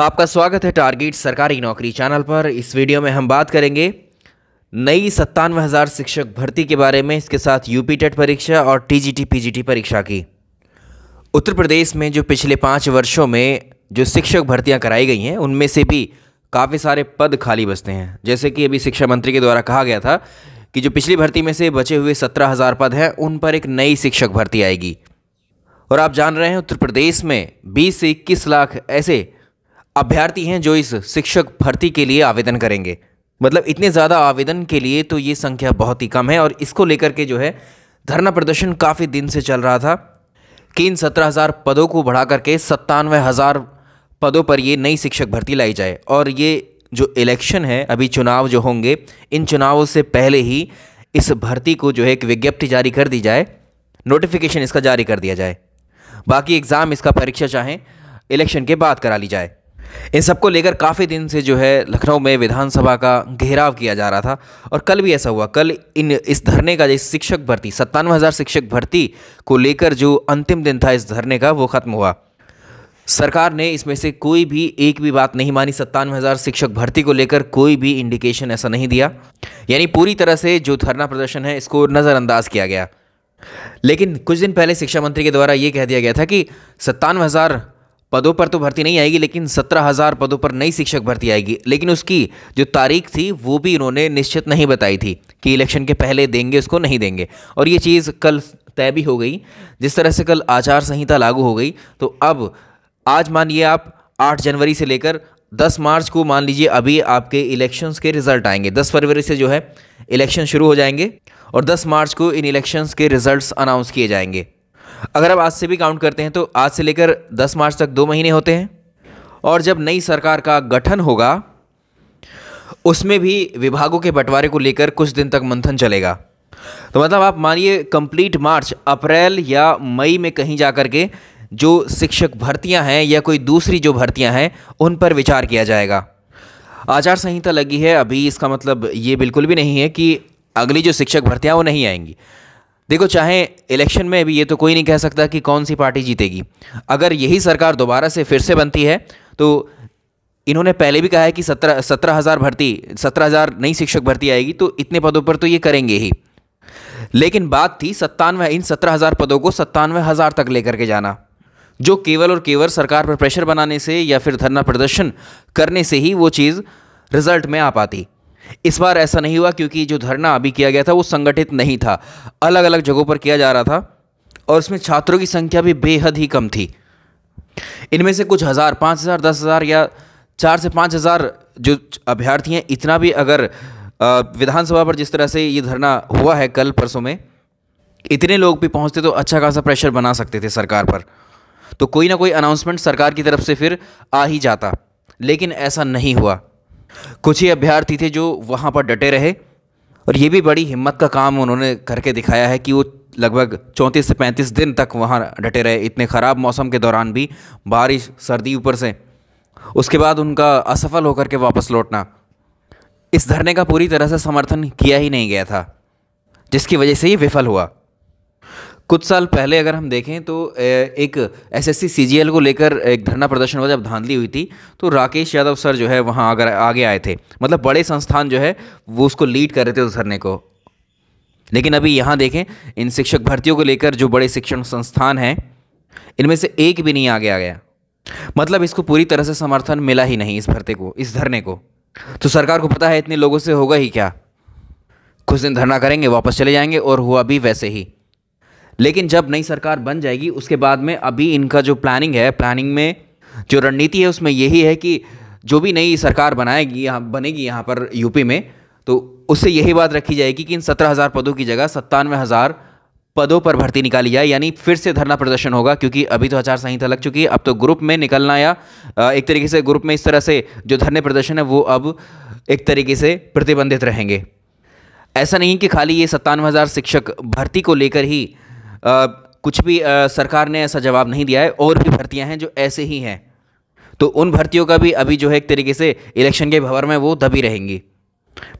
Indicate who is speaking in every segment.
Speaker 1: आपका स्वागत है टारगेट सरकारी नौकरी चैनल पर इस वीडियो में हम बात करेंगे नई सत्तानवे हज़ार शिक्षक भर्ती के बारे में इसके साथ यूपी टेट परीक्षा और टीजीटी पीजीटी परीक्षा की उत्तर प्रदेश में जो पिछले पाँच वर्षों में जो शिक्षक भर्तियां कराई गई हैं उनमें से भी काफ़ी सारे पद खाली बचते हैं जैसे कि अभी शिक्षा मंत्री के द्वारा कहा गया था कि जो पिछली भर्ती में से बचे हुए सत्रह हज़ार पद हैं उन पर एक नई शिक्षक भर्ती आएगी और आप जान रहे हैं उत्तर प्रदेश में बीस से इक्कीस लाख ऐसे अभ्यर्थी हैं जो इस शिक्षक भर्ती के लिए आवेदन करेंगे मतलब इतने ज़्यादा आवेदन के लिए तो ये संख्या बहुत ही कम है और इसको लेकर के जो है धरना प्रदर्शन काफ़ी दिन से चल रहा था कि इन सत्रह हज़ार पदों को बढ़ा करके सत्तानवे हज़ार पदों पर ये नई शिक्षक भर्ती लाई जाए और ये जो इलेक्शन है अभी चुनाव जो होंगे इन चुनावों से पहले ही इस भर्ती को जो है एक विज्ञप्ति जारी कर दी जाए नोटिफिकेशन इसका जारी कर दिया जाए बाकी एग्ज़ाम इसका परीक्षा चाहें इलेक्शन के बाद करा ली जाए इन सबको लेकर काफ़ी दिन से जो है लखनऊ में विधानसभा का घेराव किया जा रहा था और कल भी ऐसा हुआ कल इन इस धरने का जिस शिक्षक भर्ती सत्तानवे हज़ार शिक्षक भर्ती को लेकर जो अंतिम दिन था इस धरने का वो ख़त्म हुआ सरकार ने इसमें से कोई भी एक भी बात नहीं मानी सत्तानवे हज़ार शिक्षक भर्ती को लेकर कोई भी इंडिकेशन ऐसा नहीं दिया यानी पूरी तरह से जो धरना प्रदर्शन है इसको नज़रअंदाज किया गया लेकिन कुछ दिन पहले शिक्षा मंत्री के द्वारा ये कह दिया गया था कि सत्तानवे हज़ार पदों पर तो भर्ती नहीं आएगी लेकिन सत्रह हज़ार पदों पर नई शिक्षक भर्ती आएगी लेकिन उसकी जो तारीख थी वो भी इन्होंने निश्चित नहीं बताई थी कि इलेक्शन के पहले देंगे उसको नहीं देंगे और ये चीज़ कल तय भी हो गई जिस तरह से कल आचार संहिता लागू हो गई तो अब आज मानिए आप आठ जनवरी से लेकर दस मार्च को मान लीजिए अभी आपके इलेक्शंस के रिजल्ट आएंगे दस फरवरी से जो है इलेक्शन शुरू हो जाएंगे और दस मार्च को इन इलेक्शंस के रिजल्ट्स अनाउंस किए जाएंगे अगर आप आज से भी काउंट करते हैं तो आज से लेकर दस मार्च तक दो महीने होते हैं और जब नई सरकार का गठन होगा उसमें भी विभागों के बंटवारे को लेकर कुछ दिन तक मंथन चलेगा तो मतलब आप मानिए कंप्लीट मार्च अप्रैल या मई में कहीं जा करके के जो शिक्षक भर्तियां हैं या कोई दूसरी जो भर्तियां हैं उन पर विचार किया जाएगा आचार संहिता लगी है अभी इसका मतलब ये बिल्कुल भी नहीं है कि अगली जो शिक्षक भर्तियां वो नहीं आएंगी देखो चाहे इलेक्शन में भी ये तो कोई नहीं कह सकता कि कौन सी पार्टी जीतेगी अगर यही सरकार दोबारा से फिर से बनती है तो इन्होंने पहले भी कहा है कि सत्रह सत्रह हज़ार भर्ती सत्रह हज़ार नई शिक्षक भर्ती आएगी तो इतने पदों पर तो ये करेंगे ही लेकिन बात थी सत्तानवे इन सत्रह हज़ार पदों को सत्तानवे हज़ार तक लेकर के जाना जो केवल और केवल सरकार पर प्रेशर बनाने से या फिर धरना प्रदर्शन करने से ही वो चीज़ रिजल्ट में आ पाती इस बार ऐसा नहीं हुआ क्योंकि जो धरना अभी किया गया था वो संगठित नहीं था अलग अलग जगहों पर किया जा रहा था और उसमें छात्रों की संख्या भी बेहद ही कम थी इनमें से कुछ हज़ार पाँच हज़ार दस हज़ार या चार से पाँच हज़ार जो अभ्यर्थी हैं इतना भी अगर विधानसभा पर जिस तरह से ये धरना हुआ है कल परसों में इतने लोग भी पहुंचते तो अच्छा खासा प्रेशर बना सकते थे सरकार पर तो कोई ना कोई अनाउंसमेंट सरकार की तरफ से फिर आ ही जाता लेकिन ऐसा नहीं हुआ कुछ ही अभ्यर्थी थे जो वहाँ पर डटे रहे और ये भी बड़ी हिम्मत का काम उन्होंने करके दिखाया है कि वो लगभग चौंतीस से पैंतीस दिन तक वहाँ डटे रहे इतने ख़राब मौसम के दौरान भी बारिश सर्दी ऊपर से उसके बाद उनका असफल होकर के वापस लौटना इस धरने का पूरी तरह से समर्थन किया ही नहीं गया था जिसकी वजह से ये विफल हुआ कुछ साल पहले अगर हम देखें तो एक एसएससी सीजीएल को लेकर एक धरना प्रदर्शन हुआ जब धांधली हुई थी तो राकेश यादव सर जो है वहाँ अगर आगे आए थे मतलब बड़े संस्थान जो है वो उसको लीड कर रहे थे उस धरने को लेकिन अभी यहाँ देखें इन शिक्षक भर्तियों को लेकर जो बड़े शिक्षण संस्थान हैं इनमें से एक भी नहीं आगे आ गया मतलब इसको पूरी तरह से समर्थन मिला ही नहीं इस भर्ती को इस धरने को तो सरकार को पता है इतने लोगों से होगा ही क्या कुछ दिन धरना करेंगे वापस चले जाएंगे और हुआ भी वैसे ही लेकिन जब नई सरकार बन जाएगी उसके बाद में अभी इनका जो प्लानिंग है प्लानिंग में जो रणनीति है उसमें यही है कि जो भी नई सरकार बनाएगी यहाँ बनेगी यहाँ पर यूपी में तो उससे यही बात रखी जाएगी कि इन सत्रह हज़ार पदों की जगह सत्तानवे हज़ार पदों पर भर्ती निकाली जाए यानी फिर से धरना प्रदर्शन होगा क्योंकि अभी तो आचार संहिता लग चुकी है अब तो ग्रुप में निकलना या एक तरीके से ग्रुप में इस तरह से जो धरने प्रदर्शन है वो अब एक तरीके से प्रतिबंधित रहेंगे ऐसा नहीं कि खाली ये सत्तानवे हज़ार शिक्षक भर्ती को लेकर ही कुछ भी सरकार ने ऐसा जवाब नहीं दिया है और भी भर्तियाँ हैं जो ऐसे ही हैं तो उन भर्तियों का भी अभी जो है एक तरीके से इलेक्शन के भवर में वो दबी रहेंगी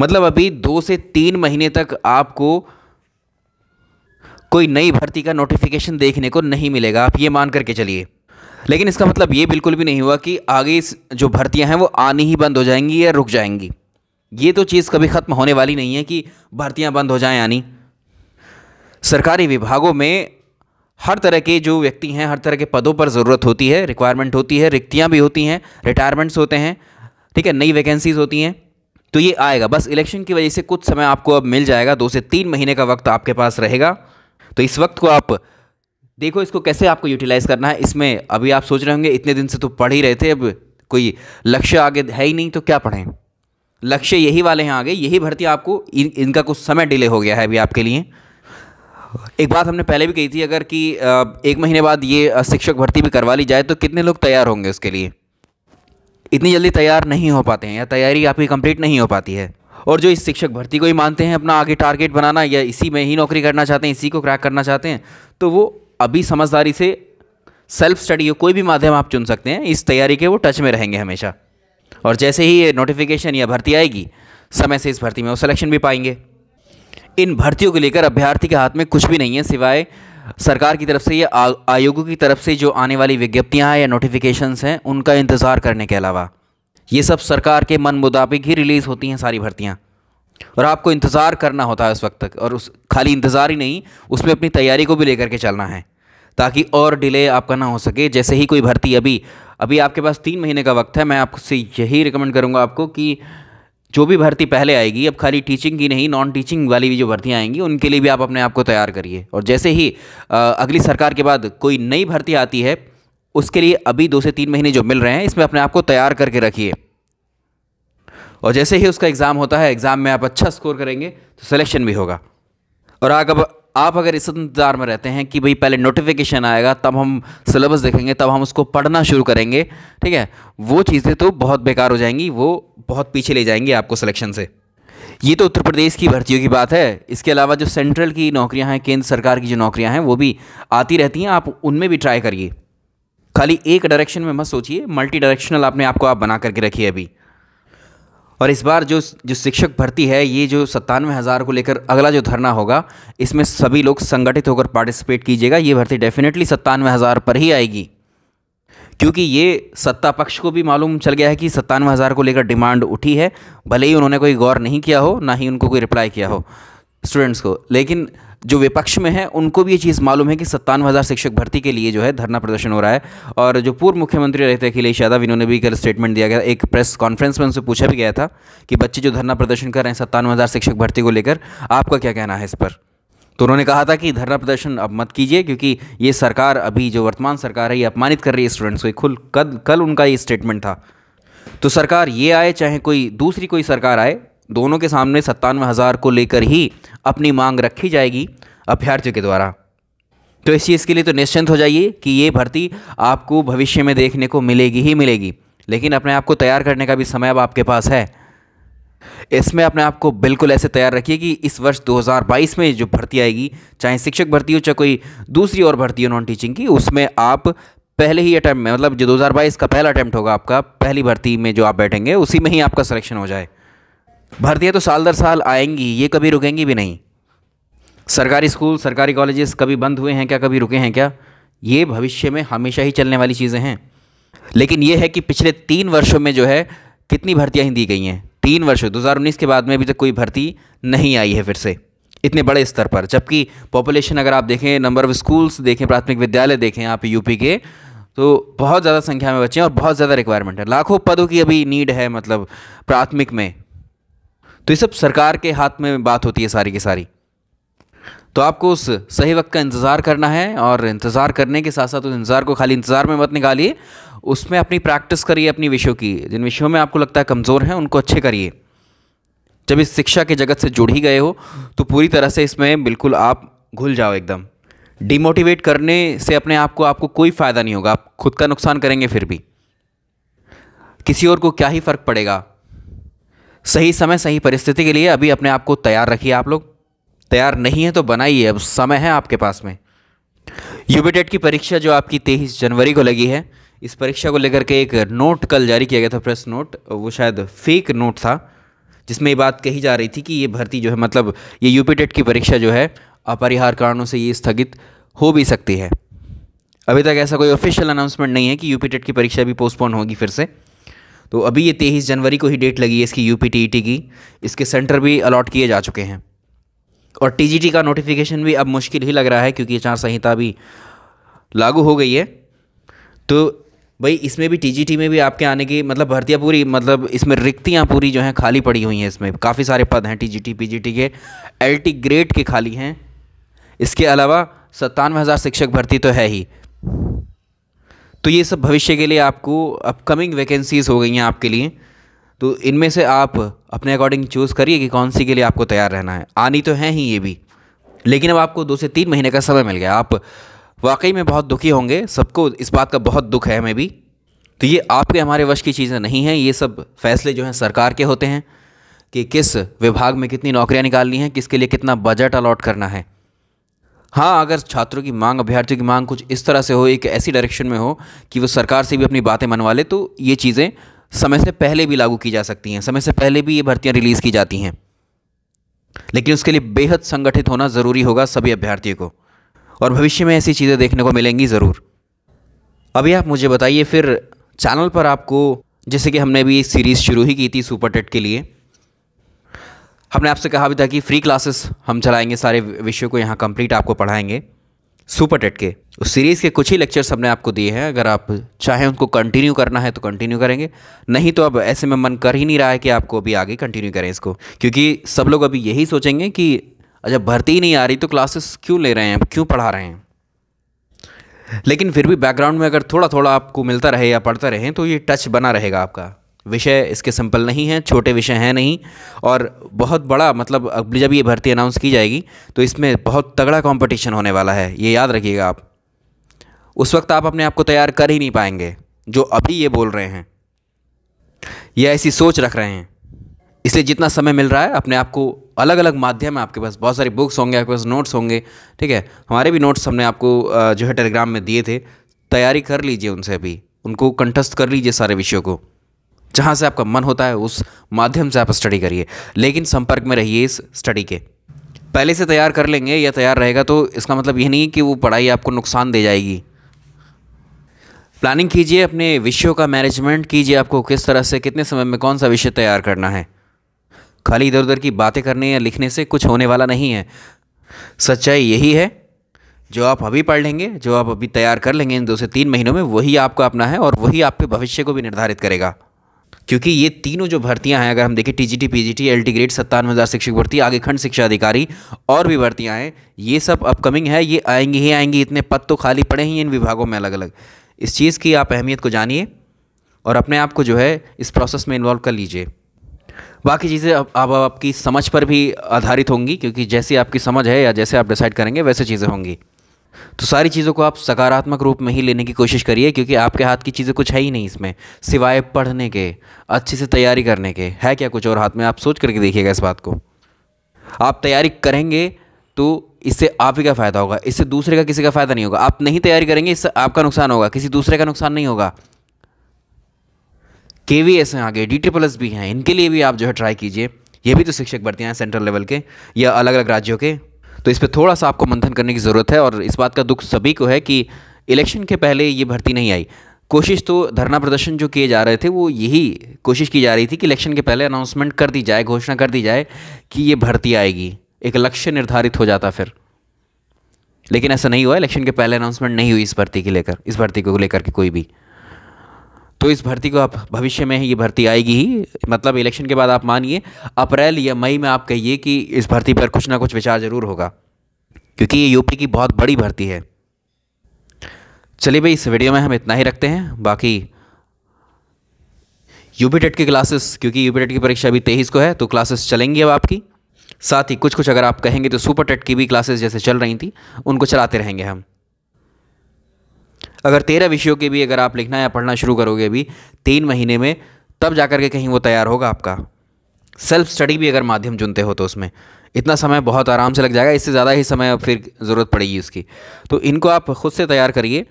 Speaker 1: मतलब अभी दो से तीन महीने तक आपको कोई नई भर्ती का नोटिफिकेशन देखने को नहीं मिलेगा आप ये मान करके चलिए लेकिन इसका मतलब ये बिल्कुल भी नहीं हुआ कि आगे जो भर्तियां हैं वो आनी ही बंद हो जाएंगी या रुक जाएंगी ये तो चीज़ कभी ख़त्म होने वाली नहीं है कि भर्तियां बंद हो जाएं आनी सरकारी विभागों में हर तरह के जो व्यक्ति हैं हर तरह के पदों पर ज़रूरत होती है रिक्वायरमेंट होती है रिक्तियाँ भी होती हैं रिटायरमेंट्स होते हैं ठीक है नई वैकेंसीज़ होती हैं तो ये आएगा बस इलेक्शन की वजह से कुछ समय आपको अब मिल जाएगा दो से तीन महीने का वक्त आपके पास रहेगा तो इस वक्त को आप देखो इसको कैसे आपको यूटिलाइज़ करना है इसमें अभी आप सोच रहे होंगे इतने दिन से तो पढ़ ही रहे थे अब कोई लक्ष्य आगे है ही नहीं तो क्या पढ़ें लक्ष्य यही वाले हैं आगे यही भर्ती आपको इन, इनका कुछ समय डिले हो गया है अभी आपके लिए एक बात हमने पहले भी कही थी अगर कि एक महीने बाद ये शिक्षक भर्ती भी करवा ली जाए तो कितने लोग तैयार होंगे उसके लिए इतनी जल्दी तैयार नहीं हो पाते हैं या तैयारी आपकी कंप्लीट नहीं हो पाती है और जो इस शिक्षक भर्ती को ही मानते हैं अपना आगे टारगेट बनाना या इसी में ही नौकरी करना चाहते हैं इसी को क्रैक करना चाहते हैं तो वो अभी समझदारी से सेल्फ स्टडी कोई भी माध्यम आप चुन सकते हैं इस तैयारी के वो टच में रहेंगे हमेशा और जैसे ही ये नोटिफिकेशन या भर्ती आएगी समय से इस भर्ती में वो सिलेक्शन भी पाएंगे इन भर्तियों को लेकर अभ्यर्थी के हाथ में कुछ भी नहीं है सिवाय सरकार की तरफ से या आयोगों की तरफ से जो आने वाली विज्ञप्तियाँ हैं या नोटिफिकेशंस हैं उनका इंतज़ार करने के अलावा ये सब सरकार के मन मुताबिक ही रिलीज़ होती हैं सारी भर्तियाँ और आपको इंतज़ार करना होता है उस वक्त तक और उस खाली इंतज़ार ही नहीं उसमें अपनी तैयारी को भी लेकर के चलना है ताकि और डिले आपका ना हो सके जैसे ही कोई भर्ती अभी अभी आपके पास तीन महीने का वक्त है मैं आपसे यही रिकमेंड करूँगा आपको कि जो भी भर्ती पहले आएगी अब खाली टीचिंग की नहीं नॉन टीचिंग वाली भी जो भर्तियाँ आएंगी उनके लिए भी आप अपने आप को तैयार करिए और जैसे ही अगली सरकार के बाद कोई नई भर्ती आती है उसके लिए अभी दो से तीन महीने जो मिल रहे हैं इसमें अपने आप को तैयार करके रखिए और जैसे ही उसका एग्ज़ाम होता है एग्ज़ाम में आप अच्छा स्कोर करेंगे तो सिलेक्शन भी होगा और आप अब आप अगर इस इंतज़ार में रहते हैं कि भाई पहले नोटिफिकेशन आएगा तब हम सिलेबस देखेंगे तब हम उसको पढ़ना शुरू करेंगे ठीक है वो चीज़ें तो बहुत बेकार हो जाएंगी वो बहुत पीछे ले जाएंगी आपको सिलेक्शन से ये तो उत्तर प्रदेश की भर्तियों की बात है इसके अलावा जो सेंट्रल की नौकरियां हैं केंद्र सरकार की जो नौकरियां हैं वो भी आती रहती हैं आप उनमें भी ट्राई करिए खाली एक डायरेक्शन में मत सोचिए मल्टी डायरेक्शनल आपने आपको आप बना करके रखिए अभी और इस बार जो जो शिक्षक भर्ती है ये जो सत्तानवे हज़ार को लेकर अगला जो धरना होगा इसमें सभी लोग संगठित होकर पार्टिसिपेट कीजिएगा ये भर्ती डेफिनेटली सत्तानवे हज़ार पर ही आएगी क्योंकि ये सत्ता पक्ष को भी मालूम चल गया है कि सत्तानवे हज़ार को लेकर डिमांड उठी है भले ही उन्होंने कोई गौर नहीं किया हो ना ही उनको कोई रिप्लाई किया हो स्टूडेंट्स को लेकिन जो विपक्ष में है उनको भी ये चीज़ मालूम है कि सत्तानवे हज़ार शिक्षक भर्ती के लिए जो है धरना प्रदर्शन हो रहा है और जो पूर्व मुख्यमंत्री रहे थे अखिलेश यादव इन्होंने भी कल स्टेटमेंट दिया गया एक प्रेस कॉन्फ्रेंस में उनसे पूछा भी गया था कि बच्चे जो धरना प्रदर्शन कर रहे हैं सत्तानवे हज़ार शिक्षक भर्ती को लेकर आपका क्या कहना है इस पर तो उन्होंने कहा था कि धरना प्रदर्शन अब मत कीजिए क्योंकि ये सरकार अभी जो वर्तमान सरकार है ये अपमानित कर रही है स्टूडेंट्स को खुल कल कल उनका ये स्टेटमेंट था तो सरकार ये आए चाहे कोई दूसरी कोई सरकार आए दोनों के सामने सत्तानवे हज़ार को लेकर ही अपनी मांग रखी जाएगी अभ्यर्थियों के द्वारा तो इस चीज़ के लिए तो निश्चिंत हो जाइए कि ये भर्ती आपको भविष्य में देखने को मिलेगी ही मिलेगी लेकिन अपने आप को तैयार करने का भी समय अब आपके पास है इसमें अपने आप को बिल्कुल ऐसे तैयार रखिए कि इस वर्ष 2022 में जो भर्ती आएगी चाहे शिक्षक भर्ती हो चाहे कोई दूसरी और भर्ती हो नॉन टीचिंग की उसमें आप पहले ही अटैम्प्ट में मतलब जो 2022 का पहला अटैम्प्ट होगा आपका पहली भर्ती में जो आप बैठेंगे उसी में ही आपका सिलेक्शन हो जाए भर्तियाँ तो साल दर साल आएंगी ये कभी रुकेंगी भी नहीं सरकारी स्कूल सरकारी कॉलेजेस कभी बंद हुए हैं क्या कभी रुके हैं क्या ये भविष्य में हमेशा ही चलने वाली चीज़ें हैं लेकिन ये है कि पिछले तीन वर्षों में जो है कितनी भर्तियाँ ही दी गई हैं तीन वर्षों दो के बाद में अभी तक कोई भर्ती नहीं आई है फिर से इतने बड़े स्तर पर जबकि पॉपुलेशन अगर आप देखें नंबर ऑफ़ स्कूल्स देखें प्राथमिक विद्यालय देखें आप यूपी के तो बहुत ज़्यादा संख्या में बच्चे हैं और बहुत ज़्यादा रिक्वायरमेंट है लाखों पदों की अभी नीड है मतलब प्राथमिक में तो ये सब सरकार के हाथ में बात होती है सारी की सारी तो आपको उस सही वक्त का इंतज़ार करना है और इंतज़ार करने के साथ साथ उस इंतज़ार को खाली इंतज़ार में मत निकालिए उसमें अपनी प्रैक्टिस करिए अपनी विषयों की जिन विषयों में आपको लगता है कमज़ोर हैं उनको अच्छे करिए जब इस शिक्षा के जगत से जुड़ ही गए हो तो पूरी तरह से इसमें बिल्कुल आप घुल जाओ एकदम डिमोटिवेट करने से अपने आप को आपको कोई फ़ायदा नहीं होगा आप खुद का नुकसान करेंगे फिर भी किसी और को क्या ही फ़र्क पड़ेगा सही समय सही परिस्थिति के लिए अभी अपने आप को तैयार रखिए आप लोग तैयार नहीं है तो बनाइए अब समय है आपके पास में यूबीटेट की परीक्षा जो आपकी तेईस जनवरी को लगी है इस परीक्षा को लेकर के एक नोट कल जारी किया गया था प्रेस नोट वो शायद फेक नोट था जिसमें ये बात कही जा रही थी कि ये भर्ती जो है मतलब ये यूपीटेट की परीक्षा जो है अपरिहार कारणों से ये स्थगित हो भी सकती है अभी तक ऐसा कोई ऑफिशियल अनाउंसमेंट नहीं है कि यूपीटेट की परीक्षा भी पोस्टपोन होगी फिर से तो अभी ये तेईस जनवरी को ही डेट लगी है इसकी यू पी e की इसके सेंटर भी अलॉट किए जा चुके हैं और टी का नोटिफिकेशन भी अब मुश्किल ही लग रहा है क्योंकि आचार संहिता भी लागू हो गई है तो भाई इसमें भी टी में भी आपके आने की मतलब भर्तियाँ पूरी मतलब इसमें रिक्तियाँ पूरी जो हैं खाली पड़ी हुई हैं इसमें काफ़ी सारे पद हैं टी टी के टी ग्रेड के खाली हैं इसके अलावा सत्तानवे हज़ार शिक्षक भर्ती तो है ही तो ये सब भविष्य के लिए आपको अपकमिंग वैकेंसीज़ हो गई हैं आपके लिए तो इनमें से आप अपने अकॉर्डिंग चूज़ करिए कि कौन सी के लिए आपको तैयार रहना है आनी तो है ही ये भी लेकिन अब आपको दो से तीन महीने का समय मिल गया आप वाकई में बहुत दुखी होंगे सबको इस बात का बहुत दुख है हमें भी तो ये आपके हमारे वश की चीज़ें नहीं हैं ये सब फैसले जो हैं सरकार के होते हैं कि किस विभाग में कितनी नौकरियां निकालनी हैं किसके लिए कितना बजट अलॉट करना है हाँ अगर छात्रों की मांग अभ्यर्थियों की मांग कुछ इस तरह से हो एक ऐसी डायरेक्शन में हो कि वो सरकार से भी अपनी बातें मनवा ले तो ये चीज़ें समय से पहले भी लागू की जा सकती हैं समय से पहले भी ये भर्तियाँ रिलीज़ की जाती हैं लेकिन उसके लिए बेहद संगठित होना ज़रूरी होगा सभी अभ्यर्थियों को और भविष्य में ऐसी चीज़ें देखने को मिलेंगी ज़रूर अभी आप मुझे बताइए फिर चैनल पर आपको जैसे कि हमने भी सीरीज़ शुरू ही की थी सुपर टेट के लिए हमने आपसे कहा भी था कि फ्री क्लासेस हम चलाएंगे सारे विषयों को यहाँ कंप्लीट आपको पढ़ाएंगे सुपर टेट के उस सीरीज़ के कुछ ही लेक्चर्स हमने आपको दिए हैं अगर आप चाहें उनको कंटिन्यू करना है तो कंटिन्यू करेंगे नहीं तो अब ऐसे में मन कर ही नहीं रहा है कि आपको अभी आगे कंटिन्यू करें इसको क्योंकि सब लोग अभी यही सोचेंगे कि जब भर्ती ही नहीं आ रही तो क्लासेस क्यों ले रहे हैं क्यों पढ़ा रहे हैं लेकिन फिर भी बैकग्राउंड में अगर थोड़ा थोड़ा आपको मिलता रहे या पढ़ता रहें तो ये टच बना रहेगा आपका विषय इसके सिंपल नहीं हैं छोटे विषय हैं नहीं और बहुत बड़ा मतलब अब जब ये भर्ती अनाउंस की जाएगी तो इसमें बहुत तगड़ा कंपटीशन होने वाला है ये याद रखिएगा आप उस वक्त आप अपने आप को तैयार कर ही नहीं पाएंगे जो अभी ये बोल रहे हैं ये ऐसी सोच रख रहे हैं इसलिए जितना समय मिल रहा है अपने आप को अलग अलग माध्यम है आपके पास बहुत सारी बुक्स होंगे आपके पास नोट्स होंगे ठीक है हमारे भी नोट्स हमने आपको जो है टेलीग्राम में दिए थे तैयारी कर लीजिए उनसे भी उनको कंठस्थ कर लीजिए सारे विषयों को जहाँ से आपका मन होता है उस माध्यम से आप स्टडी करिए लेकिन संपर्क में रहिए इस स्टडी के पहले से तैयार कर लेंगे या तैयार रहेगा तो इसका मतलब ये नहीं कि वो पढ़ाई आपको नुकसान दे जाएगी प्लानिंग कीजिए अपने विषयों का मैनेजमेंट कीजिए आपको किस तरह से कितने समय में कौन सा विषय तैयार करना है खाली इधर उधर की बातें करने या लिखने से कुछ होने वाला नहीं है सच्चाई यही है जो आप अभी पढ़ लेंगे जो आप अभी तैयार कर लेंगे इन दो से तीन महीनों में वही आपका अपना है और वही आपके भविष्य को भी निर्धारित करेगा क्योंकि ये तीनों जो भर्तियां हैं अगर हम देखें T G T P G T L T grade सत्तानवे हज़ार शिक्षक भर्ती आगे खंड शिक्षा अधिकारी और भी भर्तियाँ हैं ये सब अपकमिंग है ये आएंगी ही आएंगी इतने पद तो खाली पड़े ही इन विभागों में अलग अलग इस चीज़ की आप अहमियत को जानिए और अपने आप को जो है इस प्रोसेस में इन्वॉल्व कर लीजिए बाकी चीज़ें अब आप, आपकी समझ पर भी आधारित होंगी क्योंकि जैसी आपकी समझ है या जैसे आप डिसाइड करेंगे वैसे चीज़ें होंगी तो सारी चीज़ों को आप सकारात्मक रूप में ही लेने की कोशिश करिए क्योंकि आपके हाथ की चीज़ें कुछ है ही नहीं इसमें सिवाय पढ़ने के अच्छे से तैयारी करने के है क्या कुछ और हाथ में आप सोच करके देखिएगा इस बात को आप तैयारी करेंगे तो इससे आप ही का फ़ायदा होगा इससे दूसरे का किसी का फ़ायदा नहीं होगा आप नहीं तैयारी करेंगे इससे आपका नुकसान होगा किसी दूसरे का नुकसान नहीं होगा के वी एस हैं आगे डी टी प्लस भी हैं इनके लिए भी आप जो है ट्राई कीजिए ये भी तो शिक्षक भर्तियाँ हैं सेंट्रल लेवल के या अलग अलग राज्यों के तो इस पर थोड़ा सा आपको मंथन करने की ज़रूरत है और इस बात का दुख सभी को है कि इलेक्शन के पहले ये भर्ती नहीं आई कोशिश तो धरना प्रदर्शन जो किए जा रहे थे वो यही कोशिश की जा रही थी कि इलेक्शन के पहले अनाउंसमेंट कर दी जाए घोषणा कर दी जाए कि ये भर्ती आएगी एक लक्ष्य निर्धारित हो जाता फिर लेकिन ऐसा नहीं हुआ इलेक्शन के पहले अनाउंसमेंट नहीं हुई इस भर्ती की लेकर इस भर्ती को लेकर के कोई भी तो इस भर्ती को आप भविष्य में ये भर्ती आएगी ही मतलब इलेक्शन के बाद आप मानिए अप्रैल या मई में आप कहिए कि इस भर्ती पर कुछ ना कुछ विचार ज़रूर होगा क्योंकि ये यूपी की बहुत बड़ी भर्ती है चलिए भाई इस वीडियो में हम इतना ही रखते हैं बाकी यूपी टेट की क्लासेस क्योंकि यूपी टेट की परीक्षा अभी तेईस को है तो क्लासेस चलेंगी अब आपकी साथ ही कुछ कुछ अगर आप कहेंगे तो सुपर टेट की भी क्लासेस जैसे चल रही थी उनको चलाते रहेंगे हम अगर तेरह विषयों के भी अगर आप लिखना या पढ़ना शुरू करोगे अभी तीन महीने में तब जा के कहीं वो तैयार होगा आपका सेल्फ स्टडी भी अगर माध्यम चुनते हो तो उसमें इतना समय बहुत आराम से लग जाएगा इससे ज़्यादा ही समय फिर ज़रूरत पड़ेगी उसकी तो इनको आप खुद से तैयार करिए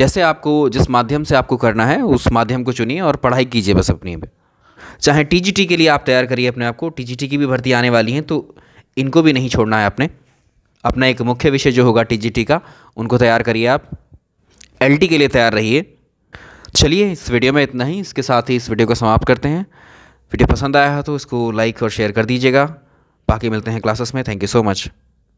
Speaker 1: जैसे आपको जिस माध्यम से आपको करना है उस माध्यम को चुनिए और पढ़ाई कीजिए बस अपनी पे चाहे टी के लिए आप तैयार करिए अपने आप को टी की भी भर्ती आने वाली हैं तो इनको भी नहीं छोड़ना है आपने अपना एक मुख्य विषय जो होगा टी का उनको तैयार करिए आप एल के लिए तैयार रहिए चलिए इस वीडियो में इतना ही इसके साथ ही इस वीडियो को समाप्त करते हैं वीडियो पसंद आया है तो इसको लाइक और शेयर कर दीजिएगा बाकी मिलते हैं क्लासेस में थैंक यू सो मच